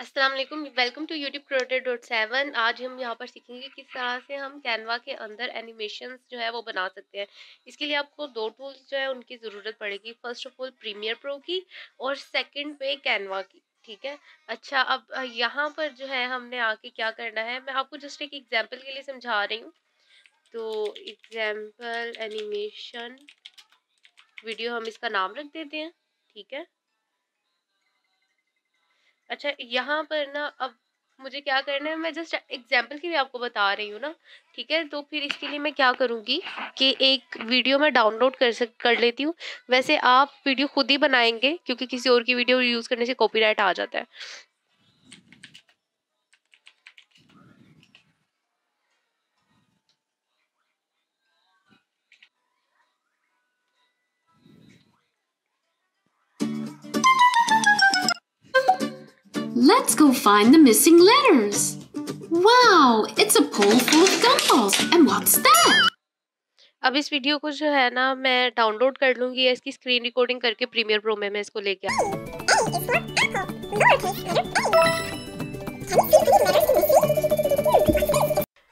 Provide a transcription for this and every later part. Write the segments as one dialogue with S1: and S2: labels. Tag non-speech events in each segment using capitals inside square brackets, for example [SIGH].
S1: अस्सलाम वालेकुम welcome to YouTube creator dot seven आज हम यहाँ पर सीखेंगे किस तरह से हम कैनवा के अंदर एनिमेशन जो है वो बना सकते हैं इसके लिए आपको दो टूल्स जो है उनकी ज़रूरत पड़ेगी first of all Premiere Pro की और सेकंड पे कैनवा की ठीक है अच्छा अब यहाँ पर जो है हमने आके क्या करना है मैं आपको जस्ट एक एग्जाम्पल के लिए समझा रही हूँ तो एग्ज़ाम्पल एनिमेशन वीडियो हम इसका नाम रख देते हैं ठीक है अच्छा यहाँ पर ना अब मुझे क्या करना है मैं जस्ट एग्जाम्पल के लिए आपको बता रही हूँ ना ठीक है तो फिर इसके लिए मैं क्या करूँगी कि एक वीडियो मैं डाउनलोड कर सक कर लेती हूँ वैसे आप वीडियो खुद ही बनाएंगे क्योंकि किसी और की वीडियो यूज़ करने से कॉपीराइट आ जाता है Let's go find the missing letters. Wow, it's a pool full of gumballs. And what's that? अब इस वीडियो को जो है ना मैं डाउनलोड कर लूंगी या इसकी स्क्रीन रिकॉर्डिंग करके प्रीमियर प्रो में मैं इसको लेके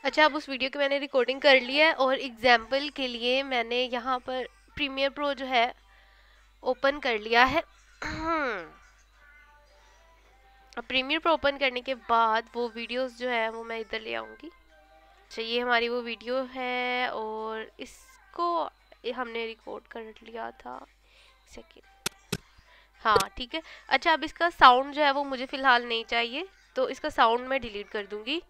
S1: अच्छा अब उस वीडियो की मैंने रिकॉर्डिंग कर ली है और एग्जांपल के लिए मैंने यहाँ पर प्रीमियर प्रो जो है ओपन कर लिया है हम्म। प्रीमियर पर ओपन करने के बाद वो वीडियोस जो है वो मैं इधर ले आऊँगी अच्छा ये हमारी वो वीडियो है और इसको हमने रिकॉर्ड कर लिया था सेकेंड हाँ ठीक है अच्छा अब इसका साउंड जो है वो मुझे फ़िलहाल नहीं चाहिए तो इसका साउंड मैं डिलीट कर दूँगी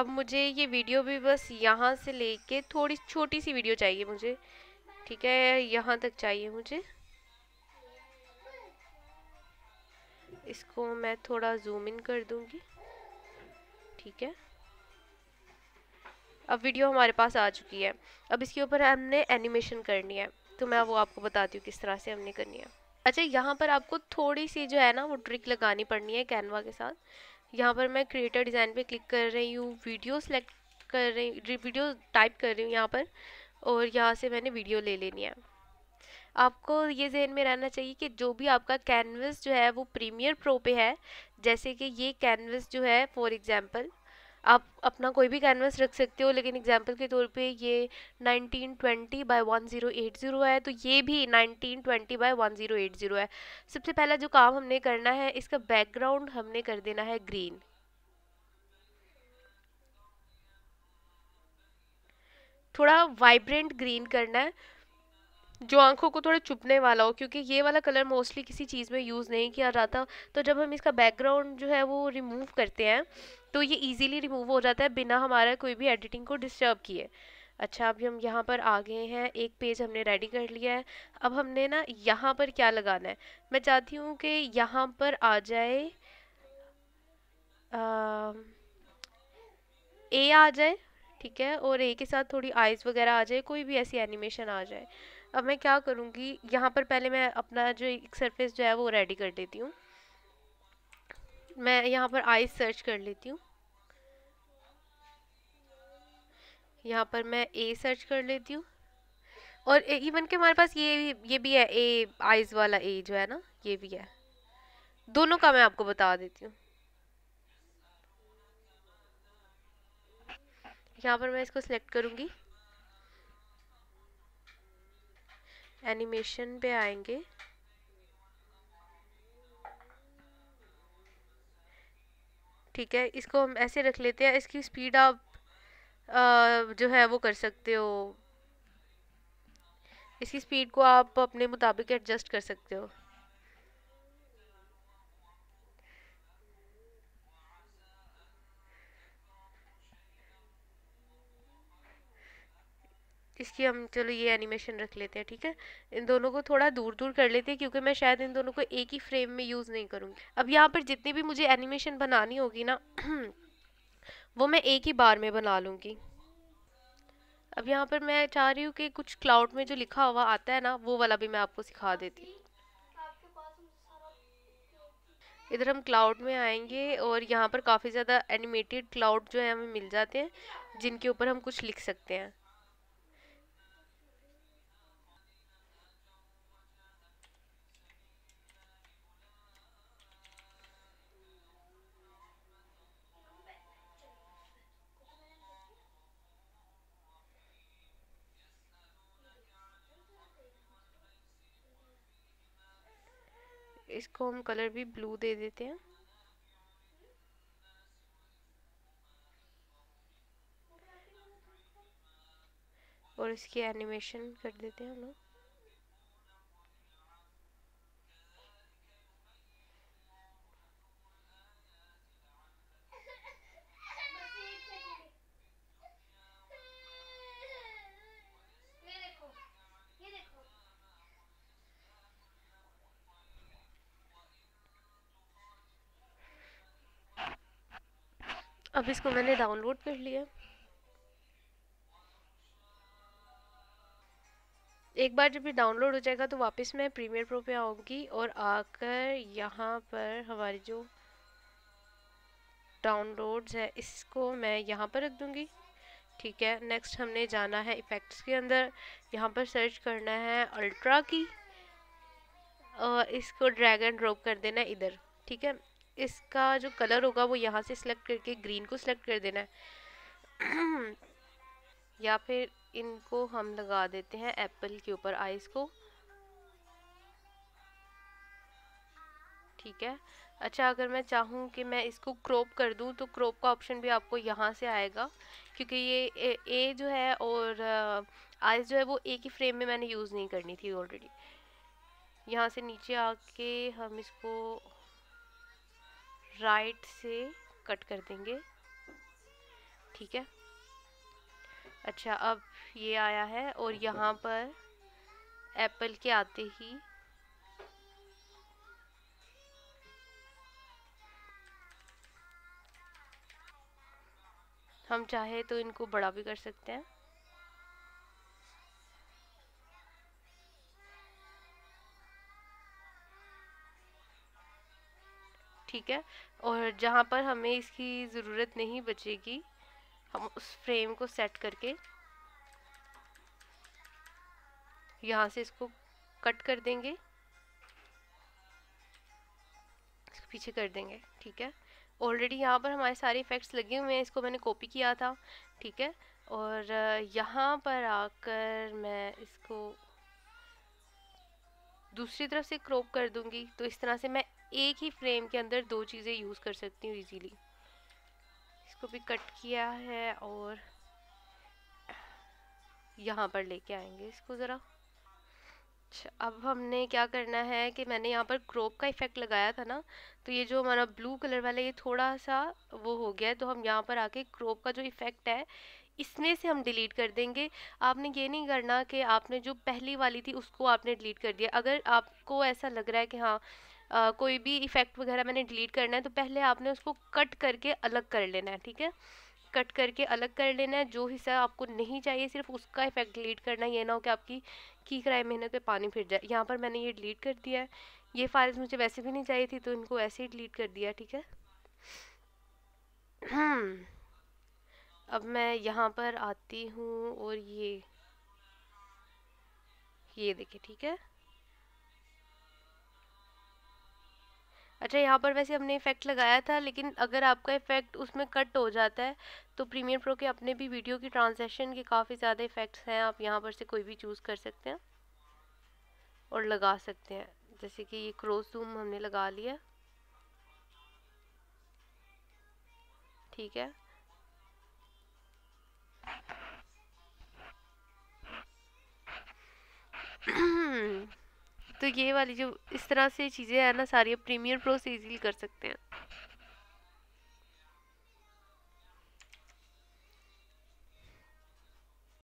S1: अब मुझे ये वीडियो भी बस यहाँ से लेके थोड़ी छोटी सी वीडियो चाहिए मुझे ठीक है यहाँ तक चाहिए मुझे इसको मैं थोड़ा जूम इन कर दूंगी ठीक है अब वीडियो हमारे पास आ चुकी है अब इसके ऊपर हमने एनिमेशन करनी है तो मैं वो आपको बताती हूँ किस तरह से हमने करनी है अच्छा यहाँ पर आपको थोड़ी सी जो है ना वो ट्रिक लगानी पड़नी है कैनवा के साथ यहाँ पर मैं क्रिएटर डिज़ाइन पे क्लिक कर रही हूँ वीडियो सेलेक्ट कर रही वीडियो टाइप कर रही हूँ यहाँ पर और यहाँ से मैंने वीडियो ले लेनी है आपको ये जहन में रहना चाहिए कि जो भी आपका कैनवस जो है वो प्रीमियर प्रो पे है जैसे कि ये कैनवस जो है फॉर एग्ज़ाम्पल आप अपना कोई भी कैनवस रख सकते हो लेकिन एग्जाम्पल के तौर पे ये 1920 बाय 1080 है तो ये भी 1920 बाय 1080 है सबसे पहला जो काम हमने करना है इसका बैकग्राउंड हमने कर देना है ग्रीन थोड़ा वाइब्रेंट ग्रीन करना है जो आंखों को थोड़ा चुपने वाला हो क्योंकि ये वाला कलर मोस्टली किसी चीज़ में यूज़ नहीं किया जाता तो जब हम इसका बैकग्राउंड जो है वो रिमूव करते हैं तो ये इजीली रिमूव हो जाता है बिना हमारा कोई भी एडिटिंग को डिस्टर्ब किए अच्छा अभी हम यहाँ पर आ गए हैं एक पेज हमने रेडी कर लिया है अब हमने ना यहाँ पर क्या लगाना है मैं चाहती हूँ कि यहाँ पर आ जाए आ, ए आ जाए ठीक है और ए के साथ थोड़ी आइज़ वगैरह आ जाए कोई भी ऐसी एनिमेशन आ जाए अब मैं क्या करूँगी यहाँ पर पहले मैं अपना जो एक सरफेस जो है वो रेडी कर देती हूँ मैं यहाँ पर आइस सर्च कर लेती हूँ यहाँ पर मैं ए सर्च कर लेती हूँ और इवन के हमारे पास ये ये भी है ए आइज़ वाला ए जो है ना ये भी है दोनों का मैं आपको बता देती हूँ यहाँ पर मैं इसको सिलेक्ट करूँगी एनिमेशन पे आएंगे ठीक है इसको हम ऐसे रख लेते हैं इसकी स्पीड आप आ, जो है वो कर सकते हो इसकी स्पीड को आप अपने मुताबिक एडजस्ट कर सकते हो इसकी हम चलो ये एनिमेशन रख लेते हैं ठीक है इन दोनों को थोड़ा दूर दूर कर लेते हैं क्योंकि मैं शायद इन दोनों को एक ही फ्रेम में यूज़ नहीं करूँगी अब यहाँ पर जितनी भी मुझे एनिमेशन बनानी होगी ना [CLEARS THROAT] वो मैं एक ही बार में बना लूँगी अब यहाँ पर मैं चाह रही हूँ कि कुछ क्लाउड में जो लिखा हुआ आता है ना वो वाला भी मैं आपको सिखा देती हूँ इधर हम क्लाउड में आएंगे और यहाँ पर काफ़ी ज़्यादा एनिमेटेड क्लाउड जो है हमें मिल जाते हैं जिनके ऊपर हम कुछ लिख सकते हैं इसको हम कलर भी ब्लू दे देते हैं और इसकी एनिमेशन कर देते हैं हम लोग अब इसको मैंने डाउनलोड कर लिया एक बार जब ये डाउनलोड हो जाएगा तो वापस मैं प्रीमियर प्रो पे आऊँगी और आकर यहाँ पर हमारी जो डाउनलोड्स है इसको मैं यहाँ पर रख दूँगी ठीक है नेक्स्ट हमने जाना है इफ़ेक्ट्स के अंदर यहाँ पर सर्च करना है अल्ट्रा की और इसको ड्रैग एंड ड्रॉप कर देना इधर ठीक है इसका जो कलर होगा वो यहाँ से सिलेक्ट करके ग्रीन को सिलेक्ट कर देना है [CLEARS THROAT] या फिर इनको हम लगा देते हैं एप्पल के ऊपर आइस को ठीक है अच्छा अगर मैं चाहूँ कि मैं इसको क्रॉप कर दूँ तो क्रॉप का ऑप्शन भी आपको यहाँ से आएगा क्योंकि ये ए, ए जो है और आइस जो है वो एक ही फ्रेम में मैंने यूज़ नहीं करनी थी ऑलरेडी यहाँ से नीचे आके हम इसको राइट से कट कर देंगे ठीक है अच्छा अब ये आया है और यहाँ पर एप्पल के आते ही हम चाहे तो इनको बड़ा भी कर सकते हैं ठीक है और जहाँ पर हमें इसकी ज़रूरत नहीं बचेगी हम उस फ्रेम को सेट करके यहाँ से इसको कट कर देंगे इसको पीछे कर देंगे ठीक है ऑलरेडी यहाँ पर हमारे सारे इफ़ेक्ट्स लगे हुए हैं इसको मैंने कॉपी किया था ठीक है और यहाँ पर आकर मैं इसको दूसरी तरफ से क्रॉप कर दूंगी तो इस तरह से मैं एक ही फ्रेम के अंदर दो चीज़ें यूज़ कर सकती हूँ इजीली इसको भी कट किया है और यहाँ पर लेके आएंगे इसको ज़रा अच्छा अब हमने क्या करना है कि मैंने यहाँ पर क्रॉप का इफ़ेक्ट लगाया था ना तो ये जो हमारा ब्लू कलर वाला ये थोड़ा सा वो हो गया है तो हम यहाँ पर आके क्रॉप का जो इफ़ेक्ट है इसमें से हम डिलीट कर देंगे आपने ये नहीं करना कि आपने जो पहली वाली थी उसको आपने डिलीट कर दिया अगर आपको ऐसा लग रहा है कि हाँ आ, कोई भी इफ़ेक्ट वगैरह मैंने डिलीट करना है तो पहले आपने उसको कट करके अलग कर लेना है ठीक है कट करके अलग कर लेना है जो हिस्सा आपको नहीं चाहिए सिर्फ उसका इफेक्ट डिलीट करना है ये ना हो कि आपकी की कराए मेहनत पे पानी फिर जाए यहाँ पर मैंने ये डिलीट कर दिया है ये फाइल्स मुझे वैसे भी नहीं चाहिए थी तो इनको वैसे ही डिलीट कर दिया ठीक है हम्म। अब मैं यहाँ पर आती हूँ और ये ये देखिए ठीक है अच्छा यहाँ पर वैसे हमने इफ़ेक्ट लगाया था लेकिन अगर आपका इफ़ेक्ट उसमें कट हो जाता है तो प्रीमियर प्रो के अपने भी वीडियो की ट्रांजेक्शन के काफ़ी ज़्यादा इफ़ेक्ट्स हैं आप यहाँ पर से कोई भी चूज़ कर सकते हैं और लगा सकते हैं जैसे कि ये क्रोस जूम हमने लगा लिया ठीक है तो ये वाली जो इस तरह से चीज़ें है ना सारी आप प्रीमियर प्रो से ईजिली कर सकते हैं